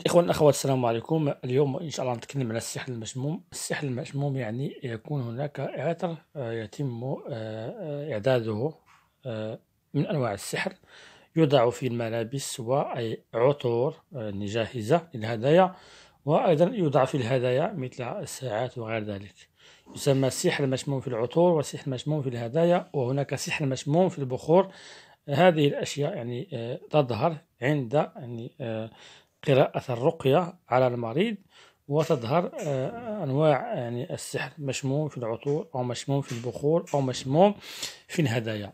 الاخوان الاخوات السلام عليكم اليوم ان شاء الله نتكلم على السحر المشموم السحر المشموم يعني يكون هناك عطر آه، يتم آه، اعداده آه، من انواع السحر يوضع في الملابس وعطور جاهزه للهدايا وايضا يوضع في الهدايا مثل الساعات وغير ذلك يسمى السحر المشموم في العطور والسحر المشموم في الهدايا وهناك سحر مشموم في البخور هذه الاشياء يعني تظهر عند يعني قراءة الرقية على المريض وتظهر آه، أنواع يعني السحر مشموم في العطور أو مشموم في البخور أو مشموم في الهدايا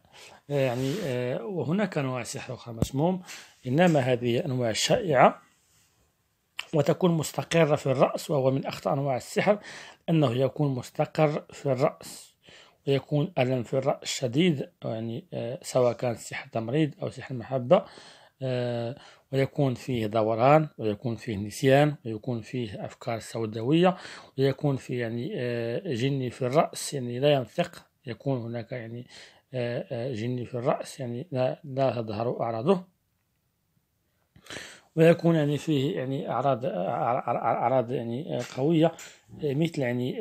آه، يعني آه، وهناك أنواع سحر أخرى مشموم إنما هذه أنواع شائعة وتكون مستقرة في الرأس وهو من أخطر أنواع السحر أنه يكون مستقر في الرأس ويكون ألم في الرأس شديد يعني سواء كان سحر تمريض أو سحر محبة ويكون فيه دوران ويكون فيه نسيان ويكون فيه أفكار سوداوية ويكون فيه يعني آه، جني في الرأس يعني لا ينطق يكون هناك يعني آه، آه، جني في الرأس يعني لا, لا تظهر أعراضه ويكون يعني فيه يعني أعراض أعراض يعني قوية مثل يعني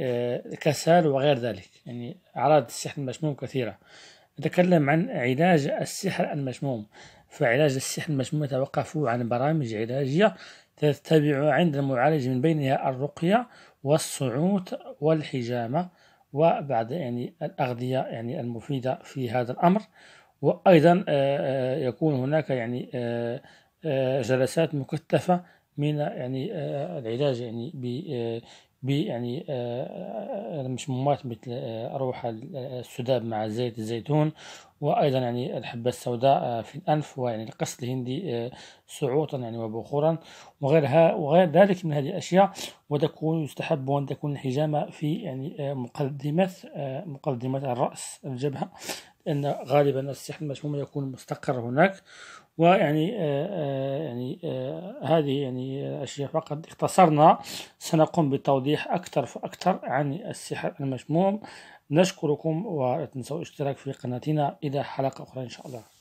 كسل وغير ذلك يعني أعراض السحر المشموم كثيرة نتكلم عن علاج السحر المشموم فعلاج السحر المشموم يتوقف عن برامج علاجية تتبع عند المعالج من بينها الرقية والصعود والحجامة وبعد يعني الأغذية يعني المفيدة في هذا الأمر وأيضا آه، آه، يكون هناك يعني آه، جلسات مكثفة من يعني العلاج يعني يعني المشمومات آه، آه، آه، مثل أروحة السداب مع زيت الزيتون وأيضا يعني الحبة السوداء في الأنف ويعني القص الهندي سعوطا يعني وبخورا وغيرها وغير ذلك من هذه الأشياء وتكون يستحب أن تكون الحجامة في يعني مقدمة مقدمة الرأس الجبهة لأن غالبا السحن المشموم يكون مستقر هناك ويعني آه، آه، يعني آه، هذه يعني أشياء فقط اختصرنا سنقوم بتوضيح أكثر فأكثر عن السحر المشموم نشكركم ولا تنسوا الاشتراك في قناتنا إلى حلقة أخرى إن شاء الله